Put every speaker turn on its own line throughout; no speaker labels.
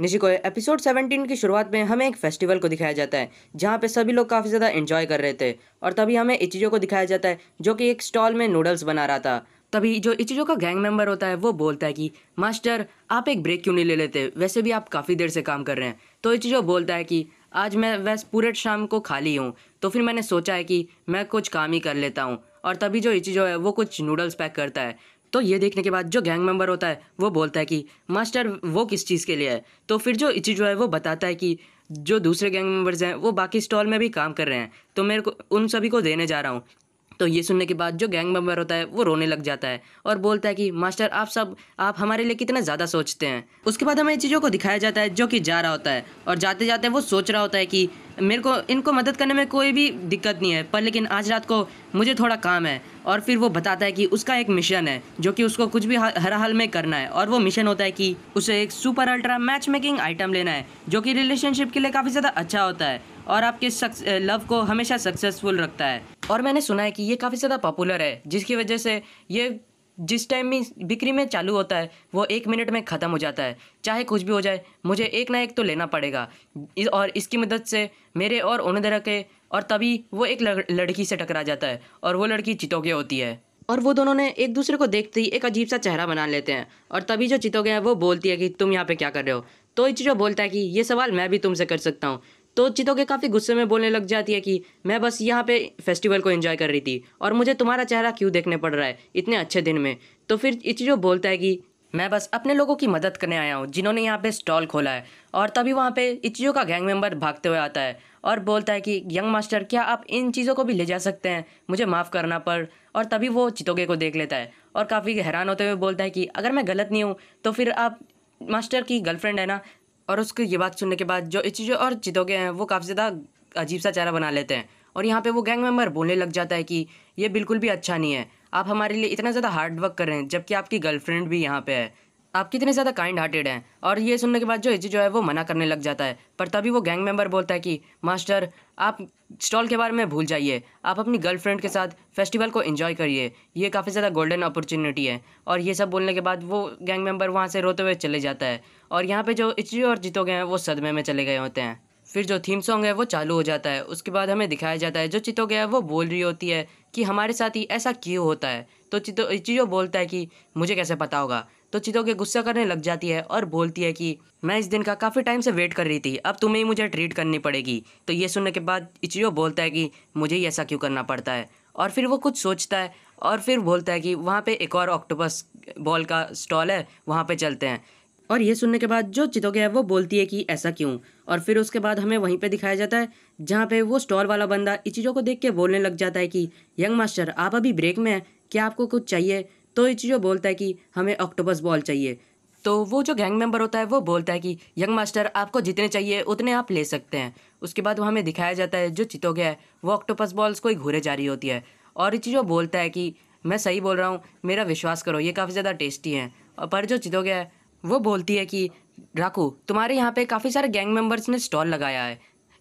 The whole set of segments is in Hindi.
निशिको एपिसोड 17 की शुरुआत में हमें एक फेस्टिवल को दिखाया जाता है जहाँ पे सभी लोग काफ़ी ज़्यादा एंजॉय कर रहे थे और तभी हमें इचिजो को दिखाया जाता है जो कि एक स्टॉल में नूडल्स बना रहा था तभी जो इचिजो का गैंग मेंबर होता है वो बोलता है कि मास्टर आप एक ब्रेक क्यों नहीं ले लेते वैसे भी आप काफ़ी देर से काम कर रहे हैं तो इचिजो बोलता है कि आज मैं वैसे पूरे शाम को खाली हूँ तो फिर मैंने सोचा है कि मैं कुछ काम ही कर लेता हूँ और तभी जो इचिजो है वो कुछ नूडल्स पैक करता है तो ये देखने के बाद जो गैंग मेंबर होता है वो बोलता है कि मास्टर वो किस चीज़ के लिए है तो फिर जो जो है वो बताता है कि जो दूसरे गैंग मेंबर्स हैं वो बाकी स्टॉल में भी काम कर रहे हैं तो मेरे को उन सभी को देने जा रहा हूँ तो ये सुनने के बाद जो गैंग मेंबर होता है वो रोने लग जाता है और बोलता है कि मास्टर आप सब आप हमारे लिए कितना ज़्यादा सोचते हैं उसके बाद हमें चीज़ों को दिखाया जाता है जो कि जा रहा होता है और जाते जाते वो सोच रहा होता है कि मेरे को इनको मदद करने में कोई भी दिक्कत नहीं है पर लेकिन आज रात को मुझे थोड़ा काम है और फिर वो बताता है कि उसका एक मिशन है जो कि उसको कुछ भी हर हाल में करना है और वो मिशन होता है कि उसे एक super ultra match making item लेना है जो कि रिलेशनशिप के लिए काफ़ी ज़्यादा अच्छा होता है और आपके सक्स लव को हमेशा सक्सेसफुल रखता है और मैंने सुना है कि ये काफ़ी ज़्यादा पॉपुलर है जिसकी वजह से ये जिस टाइम में बिक्री में चालू होता है वो एक मिनट में ख़त्म हो जाता है चाहे कुछ भी हो जाए मुझे एक ना एक तो लेना पड़ेगा और इसकी मदद से मेरे और ओनदरा के और तभी वो एक लड़की से टकरा जाता है और वो लड़की चितोगे होती है और वो दोनों ने एक दूसरे को देखते ही एक अजीब सा चेहरा बना लेते हैं और तभी जो चितोगे है वो बोलती है कि तुम यहाँ पे क्या कर रहे हो तो इचिरो बोलता है कि ये सवाल मैं भी तुमसे कर सकता हूँ तो चितोगे काफ़ी गुस्से में बोलने लग जाती है कि मैं बस यहाँ पे फेस्टिवल को एंजॉय कर रही थी और मुझे तुम्हारा चेहरा क्यों देखने पड़ रहा है इतने अच्छे दिन में तो फिर इचिजो बोलता है कि मैं बस अपने लोगों की मदद करने आया हूँ जिन्होंने यहाँ पे स्टॉल खोला है और तभी वहाँ पे इचिजो का गैंग मेंबर भागते हुए आता है और बोलता है कि यंग मास्टर क्या आप इन चीज़ों को भी ले जा सकते हैं मुझे माफ़ करना पर और तभी वो चितोगे को देख लेता है और काफ़ी हैरान होते हुए बोलता है कि अगर मैं गलत नहीं हूँ तो फिर आप मास्टर की गर्लफ्रेंड है ना और उसको ये बात सुनने के बाद जो इचिजो और चितोगे हैं वो काफ़ी ज़्यादा अजीब सा चेहरा बना लेते हैं और यहाँ पे वो गैंग मेम्बर बोलने लग जाता है कि ये बिल्कुल भी अच्छा नहीं है आप हमारे लिए इतना ज़्यादा हार्ड वर्क कर रहे हैं जबकि आपकी गर्लफ्रेंड भी यहाँ पे है आप कितने ज़्यादा काइंड हार्टेड हैं और ये सुनने के बाद जो इजी जो है वो मना करने लग जाता है पर तभी वो गैंग मेंबर बोलता है कि मास्टर आप स्टॉल के बारे में भूल जाइए आप अपनी गर्लफ्रेंड के साथ फेस्टिवल को एंजॉय करिए ये काफ़ी ज़्यादा गोल्डन अपॉर्चुनिटी है और ये सब बोलने के बाद वो गैंग मेंबर वहाँ से रोते हुए चले जाता है और यहाँ पर जो इची और जीतो गए हैं वो सदमे में चले गए होते हैं फिर जो थीम सॉन्ग है वो चालू हो जाता है उसके बाद हमें दिखाया जाता है जो चितो गया है वो बोल रही होती है कि हमारे साथ ही ऐसा क्यों होता है तो चितो इचियो बोलता है कि मुझे कैसे पता होगा तो चितो के गुस्सा करने लग जाती है और बोलती है कि मैं इस दिन का काफ़ी टाइम से वेट कर रही थी अब तुम्हें ही मुझे ट्रीट करनी पड़ेगी तो ये सुनने के बाद इचियो बोलता है कि मुझे ही ऐसा क्यों करना पड़ता है और फिर वो कुछ सोचता है और फिर बोलता है कि वहाँ पे एक और ऑक्टोपस बॉल का स्टॉल है वहाँ पे चलते हैं और ये सुनने के बाद जो चितोगे है वो बोलती है कि ऐसा क्यों और फिर उसके बाद हमें वहीं पे दिखाया जाता है जहाँ पे वो स्टॉल वाला बंदा इचिजो को देख के बोलने लग जाता है कि यंग मास्टर आप अभी ब्रेक में हैं क्या आपको कुछ चाहिए तो इचियो बोलता है कि हमें ऑक्टोपस बॉल चाहिए तो वो जो गैंग मेंबर होता है वो बोलता है कि यंग मास्टर आपको जितने चाहिए उतने आप ले सकते हैं उसके बाद वो हमें दिखाया जाता है जो चितो गया है वो ऑक्टोपस बॉल्स को ही घूरे जा रही होती है और इचियो बोलता है कि मैं सही बोल रहा हूँ मेरा विश्वास करो ये काफ़ी ज़्यादा टेस्टी है पर जो चितो गया है वो बोलती है कि राकू तुम्हारे यहाँ पे काफ़ी सारे गैंग मेंबर्स ने स्टॉल लगाया है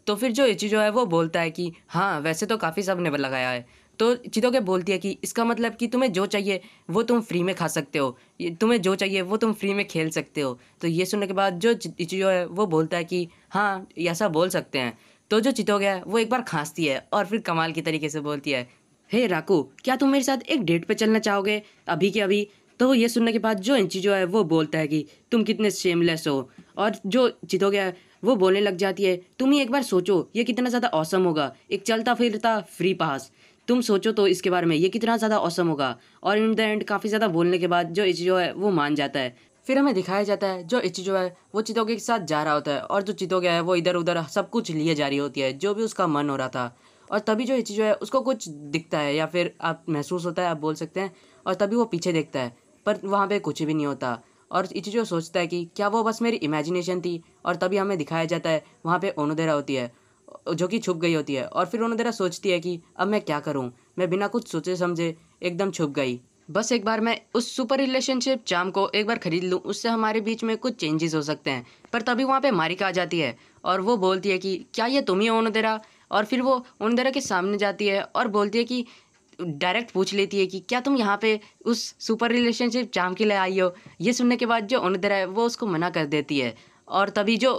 तो फिर जो इचिजो है वो बोलता है कि हाँ वैसे तो काफ़ी सब ने लगाया है तो के बोलती है कि इसका मतलब कि तुम्हें जो चाहिए वो तुम फ्री में खा सकते हो तुम्हें जो चाहिए वो तुम फ्री में खेल सकते हो तो ये सुनने के बाद जो चिचो है वो बोलता है कि हाँ ऐसा बोल सकते हैं तो जो चितोग है वो एक बार खांसती है और फिर कमाल के तरीके से बोलती है हे hey, राकू क्या तुम मेरे साथ एक डेट पर चलना चाहोगे अभी के अभी तो ये सुनने के बाद जो इंची जो है वो बोलता है कि तुम कितने शेमलेस हो और जो चितोगे है वो बोलने लग जाती है तुम ही एक बार सोचो ये कितना ज़्यादा औसम होगा एक चलता फिरता फ्री पास तुम सोचो तो इसके बारे में ये कितना ज़्यादा औसम होगा और इन द एंड काफ़ी ज़्यादा बोलने के बाद जो इचिजो है वो मान जाता है फिर हमें दिखाया जाता है जो इचिजो है वो चितोगे के साथ जा रहा होता है और जो चितोगे है वो इधर उधर सब कुछ लिए जा रही होती है जो भी उसका मन हो रहा था और तभी जो इचिजो है उसको कुछ दिखता है या फिर आप महसूस होता है आप बोल सकते हैं और तभी वो पीछे देखता है पर वहाँ पर कुछ भी नहीं होता और इचिजो सोचता है कि क्या वो बस मेरी इमेजिनेशन थी और तभी हमें दिखाया जाता है वहाँ पर ओनोदेरा होती है जो कि छुप गई होती है और फिर उन्होंने सोचती है कि अब मैं क्या करूँ मैं बिना कुछ सोचे समझे एकदम छुप गई बस एक बार मैं उस सुपर रिलेशनशिप चाम को एक बार खरीद लूँ उससे हमारे बीच में कुछ चेंजेस हो सकते हैं पर तभी वहाँ पे मारिका आ जाती है और वो बोलती है कि क्या ये तुम ही हो ओनोदेरा और फिर वो ओनोदेरा के सामने जाती है और बोलती है कि डायरेक्ट पूछ लेती है कि क्या तुम यहाँ पे उस सुपर रिलेशनशिप चाम के लिए आई हो ये सुनने के बाद जो ओनोदेरा है वो उसको मना कर देती है और तभी जो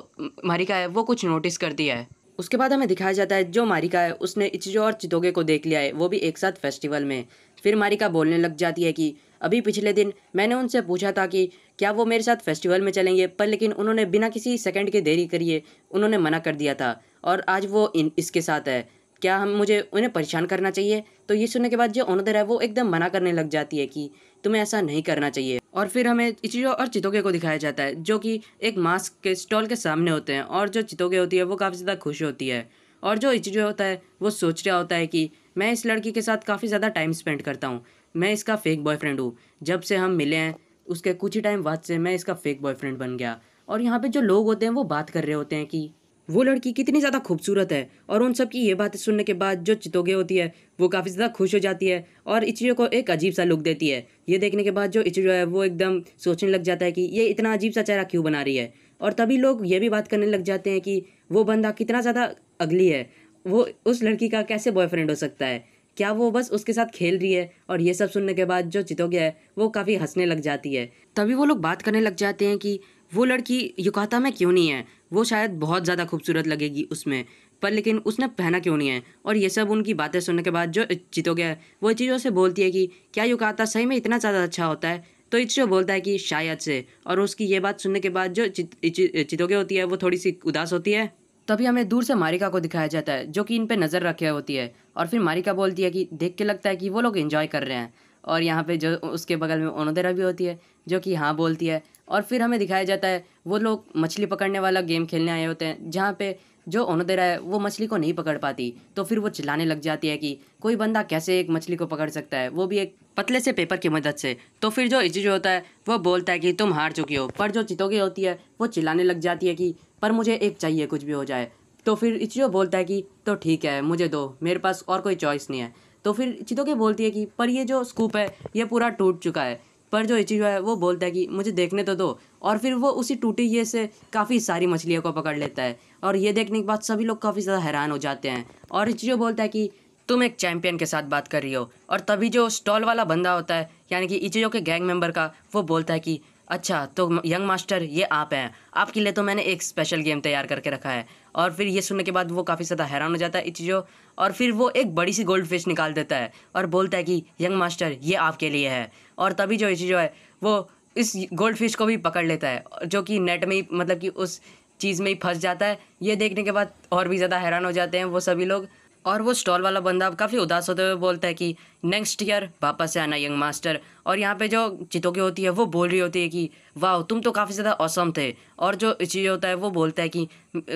मारिका है वो कुछ नोटिस करती है उसके बाद हमें दिखाया जाता है जो मारिका है उसने इचिजो और चितोगे को देख लिया है वो भी एक साथ फेस्टिवल में फिर मारिका बोलने लग जाती है कि अभी पिछले दिन मैंने उनसे पूछा था कि क्या वो मेरे साथ फेस्टिवल में चलेंगे पर लेकिन उन्होंने बिना किसी सेकंड के देरी करिए उन्होंने मना कर दिया था और आज वो इन इसके साथ है क्या हम मुझे उन्हें परेशान करना चाहिए तो ये सुनने के बाद जो ओनोदर है वो एकदम मना करने लग जाती है कि तुम्हें ऐसा नहीं करना चाहिए और फिर हमें इचिजो और चितोगे को दिखाया जाता है जो कि एक मास्क के स्टॉल के सामने होते हैं और जो चितोगे होती है वो काफ़ी ज़्यादा खुश होती है और जो इचिजो होता है वो सोच रहा होता है कि मैं इस लड़की के साथ काफ़ी ज़्यादा टाइम स्पेंड करता हूँ मैं इसका फेक बॉयफ्रेंड हूँ जब से हम मिले हैं उसके कुछ ही टाइम बाद से मैं इसका फेक बॉयफ्रेंड बन गया और यहाँ पे जो लोग होते हैं वो बात कर रहे होते हैं कि वो लड़की कितनी ज़्यादा खूबसूरत है और उन सब की ये बातें सुनने के बाद जो चितोगे होती है वो काफ़ी ज़्यादा खुश हो जाती है और इचड़ियों को एक अजीब सा लुक देती है ये देखने के बाद जो इचड़ियो है वो एकदम सोचने लग जाता है कि ये इतना अजीब सा चेहरा क्यों बना रही है और तभी लोग ये भी बात करने लग जाते हैं कि वो बंदा कितना ज़्यादा अगली है वो उस लड़की का कैसे बॉयफ्रेंड हो सकता है क्या वो बस उसके साथ खेल रही है और ये सब सुनने के बाद जो चितोगे है वो काफ़ी हंसने लग जाती है तभी वो लोग बात करने लग जाते हैं कि वो लड़की युकाता में क्यों नहीं है वो शायद बहुत ज़्यादा खूबसूरत लगेगी उसमें पर लेकिन उसने पहना क्यों नहीं है और ये सब उनकी बातें सुनने के बाद जो हो गया वो चीज़ों से बोलती है कि क्या युकाता सही में इतना ज़्यादा अच्छा होता है तो इच्छो बोलता है कि शायद से और उसकी ये बात सुनने के बाद जो चितोगे होती है वो थोड़ी सी उदास होती है तभी हमें दूर से मारिका को दिखाया जाता है जो कि इन पर नज़र रखे होती है और फिर मारिका बोलती है कि देख के लगता है कि वो लोग इन्जॉय कर रहे हैं और यहाँ पे जो उसके बगल में ओनोदेरा भी होती है जो कि हाँ बोलती है और फिर हमें दिखाया जाता है वो लोग मछली पकड़ने वाला गेम खेलने आए होते हैं जहाँ पे जो रहा है वो मछली को नहीं पकड़ पाती तो फिर वो चिल्लाने लग जाती है कि कोई बंदा कैसे एक मछली को पकड़ सकता है वो भी एक पतले से पेपर की मदद से तो फिर जो इचिजो होता है वो बोलता है कि तुम हार चुकी हो पर जो चितोगे होती है वो चिल्लाने लग जाती है कि पर मुझे एक चाहिए कुछ भी हो जाए तो फिर इचो बोलता है कि तो ठीक है मुझे दो मेरे पास और कोई चॉइस नहीं है तो फिर चितोगे बोलती है कि पर ये जो स्कूप है ये पूरा टूट चुका है पर जो इचियो है वो बोलता है कि मुझे देखने तो दो और फिर वो उसी टूटी ये से काफ़ी सारी मछलियों को पकड़ लेता है और ये देखने के बाद सभी लोग काफ़ी ज़्यादा हैरान हो जाते हैं और इचियो बोलता है कि तुम एक चैंपियन के साथ बात कर रही हो और तभी जो स्टॉल वाला बंदा होता है यानी कि इचिजो के गैंग मेम्बर का वो बोलता है कि अच्छा तो यंग मास्टर ये आप हैं आपके लिए तो मैंने एक स्पेशल गेम तैयार करके रखा है और फिर ये सुनने के बाद वो काफ़ी ज़्यादा हैरान हो जाता है इस चीज़ों और फिर वो एक बड़ी सी गोल्ड फिश निकाल देता है और बोलता है कि यंग मास्टर ये आपके लिए है और तभी जो ये चीज़ है वो इस गोल्ड फिश को भी पकड़ लेता है जो कि नेट में ही मतलब कि उस चीज़ में ही फंस जाता है ये देखने के बाद और भी ज़्यादा हैरान हो जाते हैं वो सभी लोग और वो स्टॉल वाला बंदा काफ़ी उदास होते हुए बोलता है कि नेक्स्ट ईयर वापस से आना यंग मास्टर और यहाँ पे जो की होती है वो बोल रही होती है कि वाह तुम तो काफ़ी ज़्यादा औसम थे और जो चीज होता है वो बोलता है कि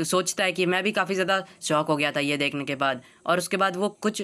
सोचता है कि मैं भी काफ़ी ज़्यादा शौक हो गया था ये देखने के बाद और उसके बाद वो कुछ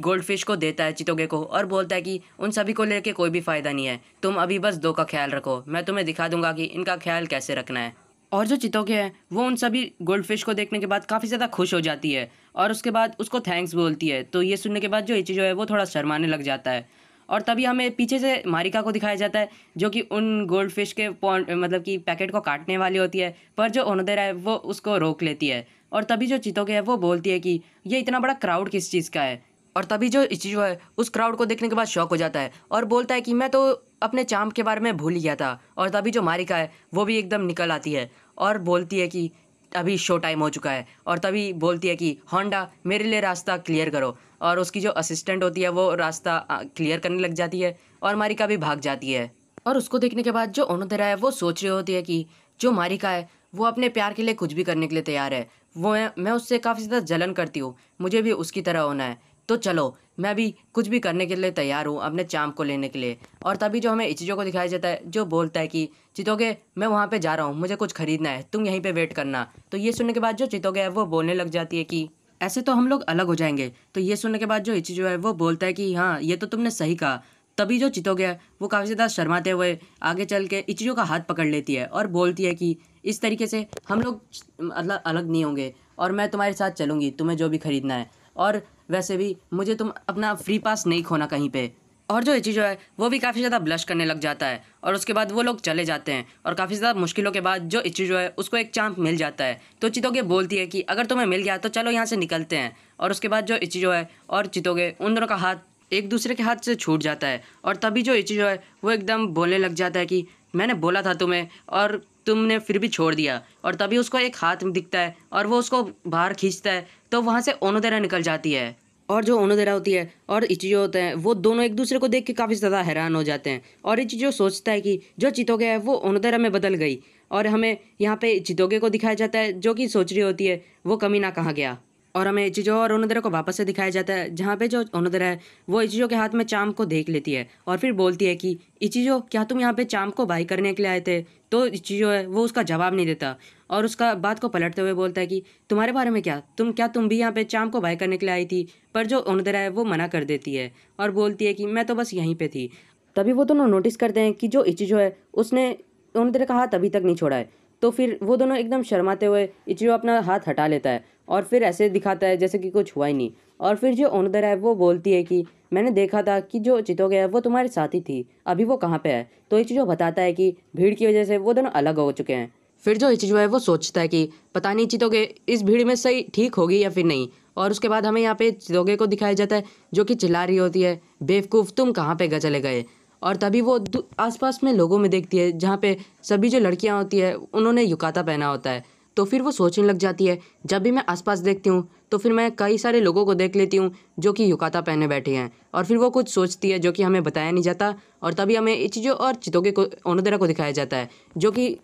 गोल्ड फिश को देता है चितोगे को और बोलता है कि उन सभी को लेके कोई भी फ़ायदा नहीं है तुम अभी बस दो का ख्याल रखो मैं तुम्हें दिखा दूंगा कि इनका ख्याल कैसे रखना है और जो चितोके हैं वो उन सभी गोल्ड फिश को देखने के बाद काफ़ी ज़्यादा खुश हो जाती है और उसके बाद उसको थैंक्स बोलती है तो ये सुनने के बाद जो इचिजो है वो थोड़ा शर्माने लग जाता है और तभी हमें पीछे से मारिका को दिखाया जाता है जो कि उन गोल्ड फिश के मतलब कि पैकेट को काटने वाली होती है पर जो ओनोदेरा है वो उसको रोक लेती है और तभी जो चितोके है वो बोलती है कि ये इतना बड़ा क्राउड किस चीज़ का है और तभी जो इचिजो है उस क्राउड को देखने के बाद शौक हो जाता है और बोलता है कि मैं तो अपने चाम के बारे में भूल गया था और तभी जो मारिका है वो भी एकदम निकल आती है और बोलती है कि अभी शो टाइम हो चुका है और तभी बोलती है कि होंडा मेरे लिए रास्ता क्लियर करो और उसकी जो असिस्टेंट होती है वो रास्ता क्लियर करने लग जाती है और मारिका भी भाग जाती है और उसको देखने के बाद जो ओनोदेरा है वो सोच रही होती है कि जो मारिका है वो अपने प्यार के लिए कुछ भी करने के लिए तैयार है वो मैं उससे काफ़ी ज़्यादा जलन करती हूँ मुझे भी उसकी तरह होना है तो चलो मैं भी कुछ भी करने के लिए तैयार हूँ अपने चाम को लेने के लिए और तभी जो हमें इचिजो को दिखाया जाता है जो बोलता है कि चितोगे मैं वहाँ पे जा रहा हूँ मुझे कुछ खरीदना है तुम यहीं पे वेट करना तो ये सुनने के बाद जो चितोगे है वो बोलने लग जाती है कि ऐसे तो हम लोग अलग हो जाएंगे तो ये सुनने के बाद जो इचिजो है वो बोलता है कि हाँ ये तो तुमने सही कहा तभी जो चितोगे है वो काफ़ी ज़्यादा शर्माते हुए आगे चल के इचिजो का हाथ पकड़ लेती है और बोलती है कि इस तरीके से हम लोग मतलब अलग नहीं होंगे और मैं तुम्हारे साथ चलूँगी तुम्हें जो भी खरीदना है और वैसे भी मुझे तुम अपना फ्री पास नहीं खोना कहीं पे और जो इची जो है वो भी काफ़ी ज़्यादा ब्लश करने लग जाता है और उसके बाद वो लोग चले जाते हैं और काफ़ी ज़्यादा मुश्किलों के बाद जो इची जो है उसको एक चांप मिल जाता है तो चितोगे बोलती है कि अगर तुम्हें मिल गया तो चलो यहाँ से निकलते हैं और उसके बाद जो इची जो है और चितोगे उन दोनों का हाथ एक दूसरे के हाथ से छूट जाता है और तभी जो इची जो है वो एकदम बोलने लग जाता है कि मैंने बोला था तुम्हें और तुमने फिर भी छोड़ दिया और तभी उसको एक हाथ दिखता है और वो उसको बाहर खींचता है तो वहाँ से ओनोदेरा निकल जाती है और जो ओनोदेरा होती है और इचिजो होते हैं वो दोनों एक दूसरे को देख के काफ़ी ज़्यादा हैरान हो जाते हैं और इचिजो सोचता है कि जो चितोगे है वो ओनोदेरा में बदल गई और हमें यहाँ पे चितोगे को दिखाया जाता है जो कि सोच रही होती है वो कमी ना कहाँ गया और हमें इचिजो और ओनोदरा को वापस से दिखाया जाता है जहाँ पे जो ओनोदरा है वो इचिजो के हाथ में चाम को देख लेती है और फिर बोलती है कि इचिजो क्या तुम यहाँ पे चाम को बाई करने के लिए आए थे तो इचिजो है वो उसका जवाब नहीं देता और उसका बात को पलटते हुए बोलता है कि तुम्हारे बारे में क्या तुम क्या तुम भी यहाँ पे चाम को बाई करने के लिए आई थी पर जो ओनोदरा है वो मना कर देती है और बोलती है कि मैं तो बस यहीं पर थी तभी वो दोनों नोटिस करते हैं कि जो इचिजो है उसने ओनोदरा का हाथ अभी तक नहीं छोड़ा है तो फिर वो दोनों एकदम शर्माते हुए इचिजो अपना हाथ हटा लेता है और फिर ऐसे दिखाता है जैसे कि कुछ हुआ ही नहीं और फिर जो ओनदर है वो बोलती है कि मैंने देखा था कि जो चितो गया है वो तुम्हारे साथी थी अभी वो कहाँ पे है तो इचिजो बताता है कि भीड़ की वजह से वो दोनों अलग हो चुके हैं फिर जो इचिजो है वो सोचता है कि पता नहीं चितोगे इस भीड़ में सही ठीक होगी या फिर नहीं और उसके बाद हमें यहाँ पे चितोगे को दिखाया जाता है जो कि चिल्ला रही होती है बेवकूफ़ तुम कहाँ पे चले गए और तभी वो आसपास में लोगों में देखती है जहाँ पे सभी जो लड़कियाँ होती है उन्होंने युकाता पहना होता है तो फिर वो सोचने लग जाती है जब भी मैं आसपास देखती हूँ तो फिर मैं कई सारे लोगों को देख लेती हूँ जो कि युकाता पहने बैठे हैं और फिर वो कुछ सोचती है जो कि हमें बताया नहीं जाता और तभी हमें इचिजो और चितों को ओनोदरा को दिखाया जाता है जो कि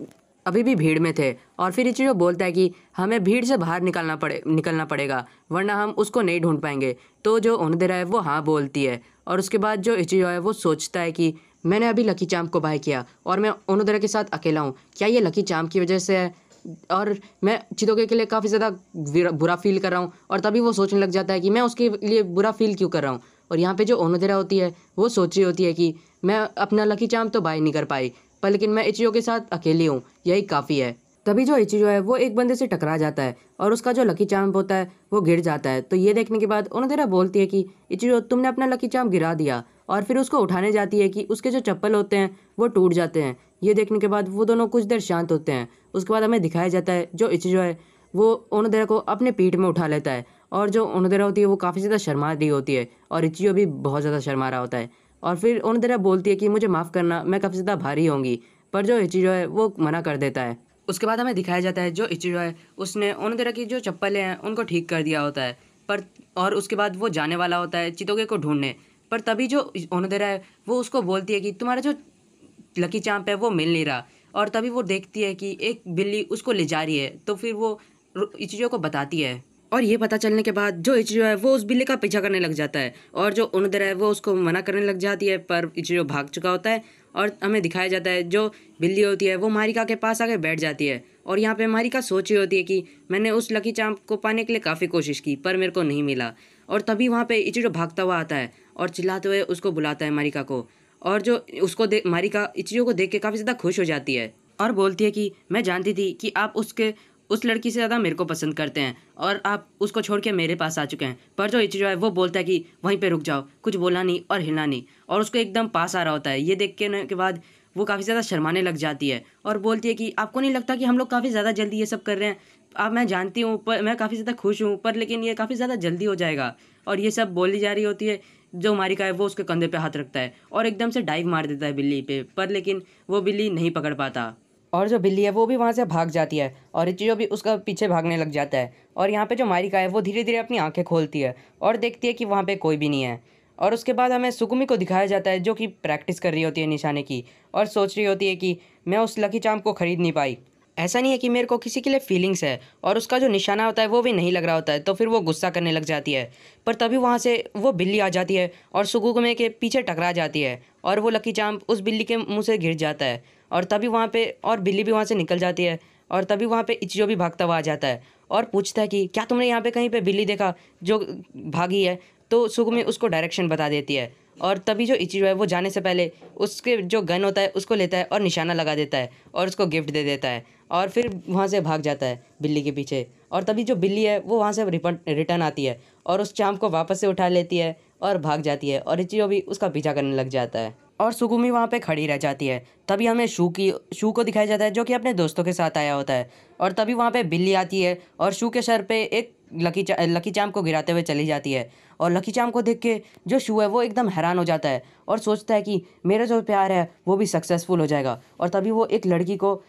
अभी भी भीड़ में थे और फिर इचिजो बोलता है कि हमें भीड़ से बाहर निकलना पड़े निकलना पड़ेगा वरना हम उसको नहीं ढूंढ पाएंगे तो जो ओनोदेरा है वो हाँ बोलती है और उसके बाद जो इचिजो है वो सोचता है कि मैंने अभी लकी चाम को बाय किया और मैं ओनोदेरा के साथ अकेला हूँ क्या ये लकी चाम की वजह से है और मैं चितोके के लिए काफ़ी ज़्यादा बुरा फील कर रहा हूँ और तभी वो सोचने लग जाता है कि मैं उसके लिए बुरा फील क्यों कर रहा हूँ और यहाँ पे जो ओनोदेरा होती है वो सोच रही होती है कि मैं अपना लकी चाम तो बाय नहीं कर पाई पर लेकिन मैं इचियो के साथ अकेली हूँ यही काफ़ी है तभी जो इचियो है वो एक बंदे से टकरा जाता है और उसका जो लकी चाम होता है वो गिर जाता है तो ये देखने के बाद ओनोदेरा बोलती है कि इचियो तुमने अपना लकी चाम गिरा दिया और फिर उसको उठाने जाती है कि उसके जो चप्पल होते हैं वो टूट जाते हैं ये देखने के बाद वो दोनों कुछ देर शांत होते हैं उसके बाद हमें दिखाया जाता है जो जो है वो ओनोदेरा को अपने पीठ में उठा लेता है और जो ओनोदेरा होती है वो काफ़ी ज़्यादा शर्मा रही होती है और इचियो भी बहुत ज़्यादा शर्मा रहा होता है और फिर ओनोदेरा बोलती है कि मुझे माफ़ करना मैं काफ़ी ज़्यादा भारी होंगी पर जो इचिजो है वो मना कर देता है उसके बाद हमें दिखाया जाता है जो इचिरो है उसने ओनोदेरा की जो चप्पलें हैं उनको ठीक कर दिया होता है पर और उसके बाद वो जाने वाला होता है चितोगे को ढूंढने पर तभी जो ओनोदेरा है वो उसको बोलती है कि तुम्हारा जो लकी चांप है वो मिल नहीं रहा और तभी वो देखती है कि एक बिल्ली उसको ले जा रही है तो फिर वो इचियो को बताती है और ये पता चलने के बाद जो इचियो है वो उस बिल्ली का पीछा करने लग जाता है और जो उनदरा है वो उसको मना करने लग जाती है पर इचियो भाग चुका होता है और हमें दिखाया जाता है जो बिल्ली होती है वो मारिका के पास आके बैठ जाती है और यहाँ पे मारिका सोच रही होती है कि मैंने उस लकी चांप को पाने के लिए काफ़ी कोशिश की पर मेरे को नहीं मिला और तभी वहाँ पे इचिरो भागता हुआ आता है और चिल्लाते हुए उसको बुलाता है मारिका को और जो उसको दे मारिका इचियो को देख के काफ़ी ज़्यादा खुश हो जाती है और बोलती है कि मैं जानती थी कि आप उसके उस लड़की से ज़्यादा मेरे को पसंद करते हैं और आप उसको छोड़ के मेरे पास आ चुके हैं पर जो इचियो है वो बोलता है कि वहीं पर रुक जाओ कुछ बोला नहीं और हिलना नहीं और उसको एकदम पास आ रहा होता है ये देख के के बाद वो काफ़ी ज़्यादा शर्माने लग जाती है और बोलती है कि आपको नहीं लगता कि हम लोग काफ़ी ज़्यादा जल्दी ये सब कर रहे हैं अब मैं जानती हूँ पर मैं काफ़ी ज़्यादा खुश हूँ पर लेकिन ये काफ़ी ज़्यादा जल्दी हो जाएगा और ये सब बोली जा रही होती है जो मारिका है वो उसके कंधे पे हाथ रखता है और एकदम से डाइव मार देता है बिल्ली पे पर लेकिन वो बिल्ली नहीं पकड़ पाता और जो बिल्ली है वो भी वहाँ से भाग जाती है और जो भी उसका पीछे भागने लग जाता है और यहाँ पे जो मारिका है वो धीरे धीरे अपनी आंखें खोलती है और देखती है कि वहाँ पे कोई भी नहीं है और उसके बाद हमें सुकुमी को दिखाया जाता है जो कि प्रैक्टिस कर रही होती है निशाने की और सोच रही होती है कि मैं उस लकी चाम को खरीद नहीं पाई ऐसा नहीं है कि मेरे को किसी के लिए फीलिंग्स है और उसका जो निशाना होता है वो भी नहीं लग रहा होता है तो फिर वो गुस्सा करने लग जाती है पर तभी वहाँ से वो बिल्ली आ जाती है और सुगुगमे के पीछे टकरा जाती है और वो लकी चाम उस बिल्ली के मुँह से घिर जाता है और तभी वहाँ पर और बिल्ली भी वहाँ से निकल जाती है और तभी वहाँ पर इचियो भी भागता हुआ आ जाता है और पूछता है कि क्या तुमने यहाँ पर कहीं पर बिल्ली देखा जो भागी है तो सुगमे उसको डायरेक्शन बता देती है और तभी जो इचिरो है वो जाने से पहले उसके जो गन होता है उसको लेता है और निशाना लगा देता है और उसको गिफ्ट दे देता है और फिर वहाँ से भाग जाता है बिल्ली के पीछे और तभी जो बिल्ली है वो वहाँ से रिटर्न आती है और उस चाँप को वापस से उठा लेती है और भाग जाती है और इचिरो भी उसका पीछा करने लग जाता है और सुकुमी वहाँ पे खड़ी रह जाती है तभी हमें शू की शू को दिखाया जाता है जो कि अपने दोस्तों के साथ आया होता है और तभी वहाँ पे बिल्ली आती है और शू के सर पे एक लकी चा, लकी चाम को गिराते हुए चली जाती है और लकी चाम को देख के जो शू है वो एकदम हैरान हो जाता है और सोचता है कि मेरा जो प्यार है वो भी सक्सेसफुल हो जाएगा और तभी वो एक लड़की को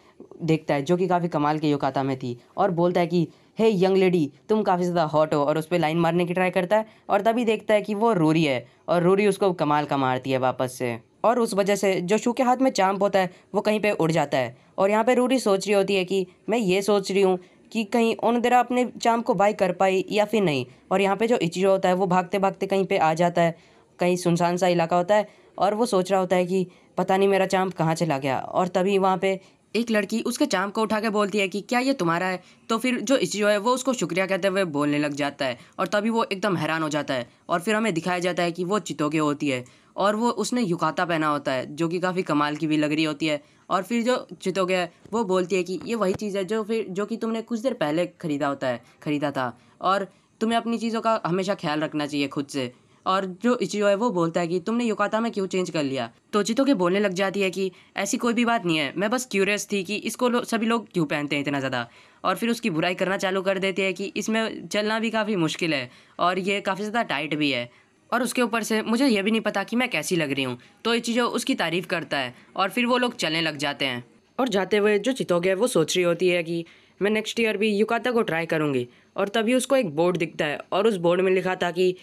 देखता है जो कि काफ़ी कमाल के योकाता में थी और बोलता है कि हे यंग लेडी तुम काफ़ी ज़्यादा हॉट हो और उस पर लाइन मारने की ट्राई करता है और तभी देखता है कि वो रूरी है और रूरी उसको कमाल का मारती है वापस से और उस वजह से जो शू के हाथ में चाम्प होता है वो कहीं पे उड़ जाता है और यहाँ पे रूरी सोच रही होती है कि मैं ये सोच रही हूँ कि कहीं ओन देरा अपने चाम को बाई कर पाई या फिर नहीं और यहाँ पे जो इचिरो होता है वो भागते भागते कहीं पे आ जाता है कहीं सुनसान सा इलाका होता है और वो सोच रहा होता है कि पता नहीं मेरा चाम कहाँ चला गया और तभी वहाँ पे एक लड़की उसके चाम को उठा के बोलती है कि क्या ये तुम्हारा है तो फिर जो इचियो है वो उसको शुक्रिया कहते हुए बोलने लग जाता है और तभी वो एकदम हैरान हो जाता है और फिर हमें दिखाया जाता है कि वो चितोगे होती है और वो उसने युकाता पहना होता है जो कि काफ़ी कमाल की भी लग रही होती है और फिर जो चितोगे है वो बोलती है कि ये वही चीज़ है जो फिर जो कि तुमने कुछ देर पहले ख़रीदा होता है ख़रीदा था और तुम्हें अपनी चीज़ों का हमेशा ख्याल रखना चाहिए खुद से और जो इचियो है वो बोलता है कि तुमने युकाता में क्यों चेंज कर लिया तो चितो के बोलने लग जाती है कि ऐसी कोई भी बात नहीं है मैं बस क्यूरियस थी कि इसको लो, सभी लोग क्यों पहनते हैं इतना ज़्यादा और फिर उसकी बुराई करना चालू कर देती है कि इसमें चलना भी काफ़ी मुश्किल है और ये काफ़ी ज़्यादा टाइट भी है और उसके ऊपर से मुझे यह भी नहीं पता कि मैं कैसी लग रही हूँ तो ये चीज़ों उसकी तारीफ़ करता है और फिर वो लोग चलने लग जाते हैं और जाते हुए जो चितोगे वो सोच रही होती है कि मैं नेक्स्ट ईयर भी युकाता को ट्राई करूँगी और तभी उसको एक बोर्ड दिखता है और उस बोर्ड में लिखा था कि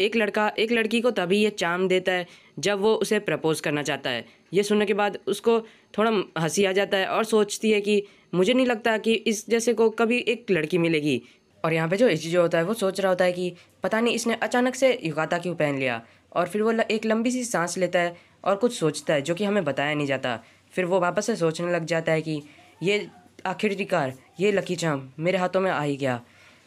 एक लड़का एक लड़की को तभी ये चाम देता है जब वो उसे प्रपोज करना चाहता है ये सुनने के बाद उसको थोड़ा हंसी आ जाता है और सोचती है कि मुझे नहीं लगता कि इस जैसे को कभी एक लड़की मिलेगी और यहाँ पे जो जो होता है वो सोच रहा होता है कि पता नहीं इसने अचानक से युगाता क्यों पहन लिया और फिर वो एक लंबी सी सांस लेता है और कुछ सोचता है जो कि हमें बताया नहीं जाता फिर वो वापस से सोचने लग जाता है कि ये आखिरकार ये लकी चाम मेरे हाथों में आ ही गया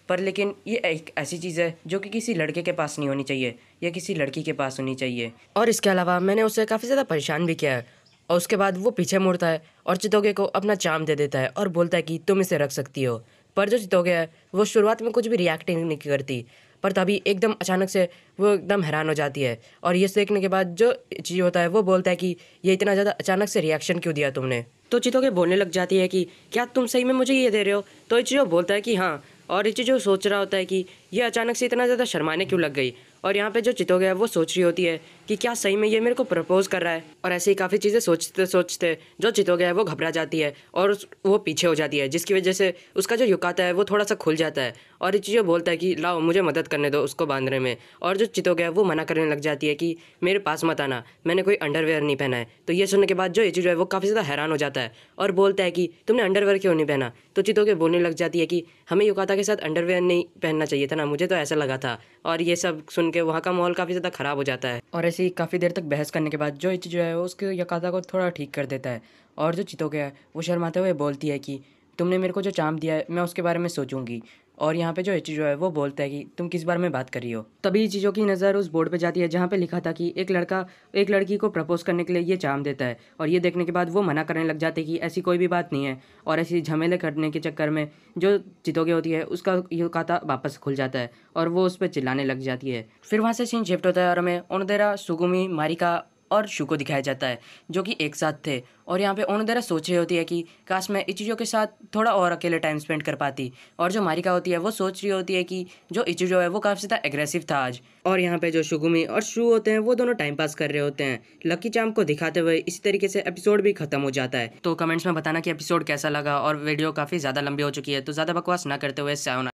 पर लेकिन ये एक ऐसी चीज़ है जो कि किसी लड़के के पास नहीं होनी चाहिए या किसी लड़की के पास होनी चाहिए और इसके अलावा मैंने उसे काफ़ी ज़्यादा परेशान भी किया है और उसके बाद वो पीछे मुड़ता है और चितोगे को अपना चाम दे देता है और बोलता है कि तुम इसे रख सकती हो पर जो चितोगे है वो शुरुआत में कुछ भी रिएक्टिंग नहीं करती पर तभी एकदम अचानक से वो एकदम हैरान हो जाती है और ये देखने के बाद जो चीज़ होता है वो बोलता है कि ये इतना ज़्यादा अचानक से रिएक्शन क्यों दिया तुमने तो चितो के बोलने लग जाती है कि क्या तुम सही में मुझे ये दे रहे हो तो इचियो बोलता है कि हाँ और इचियो सोच रहा होता है कि ये अचानक से इतना ज़्यादा शर्माने क्यों लग गई और यहाँ पे जो चितो है वो सोच रही होती है कि क्या सही में ये मेरे को प्रपोज कर रहा है और ऐसे ही काफ़ी चीज़ें सोचते सोचते जो चित हो गया है वो घबरा जाती है और वो पीछे हो जाती है जिसकी वजह से उसका जो युकाता है वो थोड़ा सा खुल जाता है और ये चीज़ें बोलता है कि लाओ मुझे मदद करने दो उसको बांधने में और जो चित हो गया है वो मना करने लग जाती है कि मेरे पास मत आना मैंने कोई अंडरवेयर नहीं पहना है तो ये सुनने के बाद जो ये चीज़ है वो काफ़ी ज़्यादा हैरान हो जाता है और बोलता है कि तुमने अंडरवेयर क्यों नहीं पहना तो चित होकर बोलने लग जाती है कि हमें युकाता के साथ अंडरवेयर नहीं पहनना चाहिए था ना मुझे तो ऐसा लगा था और ये सब सुन के वहाँ का माहौल काफ़ी ज़्यादा ख़राब हो जाता है और ऐसे ऐसे ही काफ़ी देर तक बहस करने के बाद जो इच जो है उसके यकाता को थोड़ा ठीक कर देता है और जो चितोके है वो शर्माते हुए बोलती है कि तुमने मेरे को जो चाम दिया है मैं उसके बारे में सोचूंगी और यहाँ पे जो इचिजो है वो बोलता है कि तुम किस बारे में बात कर रही हो तभी इचिजो की नज़र उस बोर्ड पे जाती है जहाँ पे लिखा था कि एक लड़का एक लड़की को प्रपोज करने के लिए ये चाम देता है और ये देखने के बाद वो मना करने लग जाते कि ऐसी कोई भी बात नहीं है और ऐसी झमेले करने के चक्कर में जो चितोगे होती है उसका ये खाता वापस खुल जाता है और वो उस पर चिल्लाने लग जाती है फिर वहाँ से सीन शिफ्ट होता है और हमें ओनदेरा सुगुमी मारिका और शू को दिखाया जाता है जो कि एक साथ थे और यहाँ पे ओनो देरा सोच रही होती है कि काश मैं इचिजो के साथ थोड़ा और अकेले टाइम स्पेंड कर पाती और जो मारिका होती है वो सोच रही होती है कि जो इचिजो है वो काफ़ी ज़्यादा एग्रेसिव था आज और यहाँ पे जो शुगुमी और शू होते हैं वो दोनों टाइम पास कर रहे होते हैं लकी चाम को दिखाते हुए इसी तरीके से एपिसोड भी खत्म हो जाता है तो कमेंट्स में बताना कि एपिसोड कैसा लगा और वीडियो काफ़ी ज़्यादा लंबी हो चुकी है तो ज़्यादा बकवास ना करते हुए सायोना